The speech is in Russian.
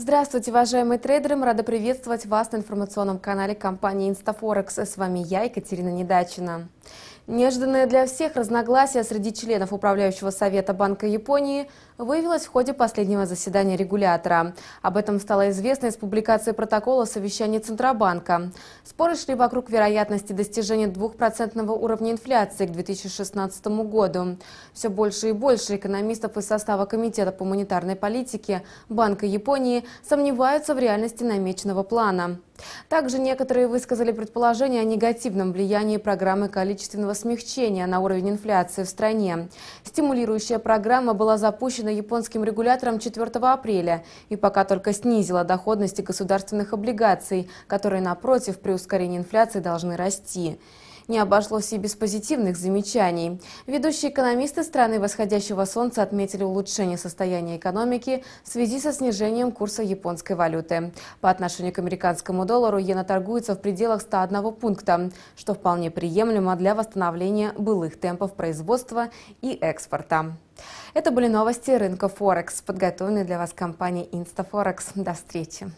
Здравствуйте, уважаемые трейдеры! Мы рады приветствовать вас на информационном канале компании InstaForex. С вами я, Екатерина Недачина. Неожиданное для всех разногласие среди членов Управляющего совета Банка Японии выявилось в ходе последнего заседания регулятора. Об этом стало известно из публикации протокола совещания Центробанка. Споры шли вокруг вероятности достижения двухпроцентного уровня инфляции к 2016 году. Все больше и больше экономистов из состава Комитета по монетарной политике Банка Японии сомневаются в реальности намеченного плана. Также некоторые высказали предположение о негативном влиянии программы количественного смягчения на уровень инфляции в стране. Стимулирующая программа была запущена японским регулятором 4 апреля и пока только снизила доходности государственных облигаций, которые, напротив, при ускорении инфляции должны расти. Не обошлось и без позитивных замечаний. Ведущие экономисты страны восходящего солнца отметили улучшение состояния экономики в связи со снижением курса японской валюты. По отношению к американскому доллару иена торгуется в пределах 101 пункта, что вполне приемлемо для восстановления былых темпов производства и экспорта. Это были новости рынка Форекс, подготовленные для вас компанией Инстафорекс. До встречи!